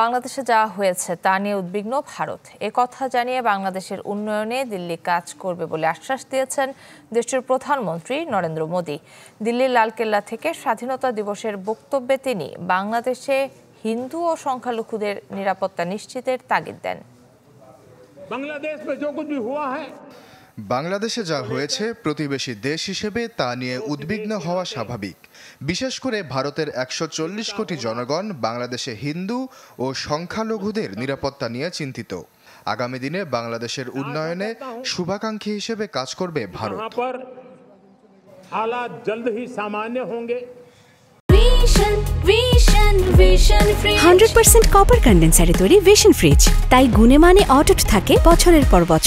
বাংলাদেশে যা হয়েছে তা নিয়ে উদ্বিগ্ন ভারত এ কথা জানিয়ে বাংলাদেশের উন্নয়নে দিল্লি কাজ করবে বলে আশ্বাস দিয়েছেন দেশটির প্রধানমন্ত্রী নরেন্দ্র মোদী দিল্লির লালকেল্লা থেকে স্বাধীনতা দিবসের বক্তব্যে তিনি বাংলাদেশে হিন্দু ও সংখ্যালঘুদের নিরাপত্তা নিশ্চিতের তাগিদ দেন বাংলাদেশে যা হয়েছে প্রতিবেশী দেশ হিসেবে তা নিয়ে উদ্বিগ্ন হওয়া স্বাভাবিক বিশেষ করে ভারতের একশো কোটি জনগণ বাংলাদেশে হিন্দু ও সংখ্যালঘুদের নিরাপত্তা নিয়ে চিন্তিত আগামী দিনে বাংলাদেশের উন্নয়নে শুভাকাঙ্ক্ষী হিসেবে কাজ করবে ভারত হান্ড্রেড পার্সেন্ট কপার কন্ডেন্সারে তৈরি ভিশন ফ্রিজ তাই গুণে মানে অটুট থাকে বছরের পর বছর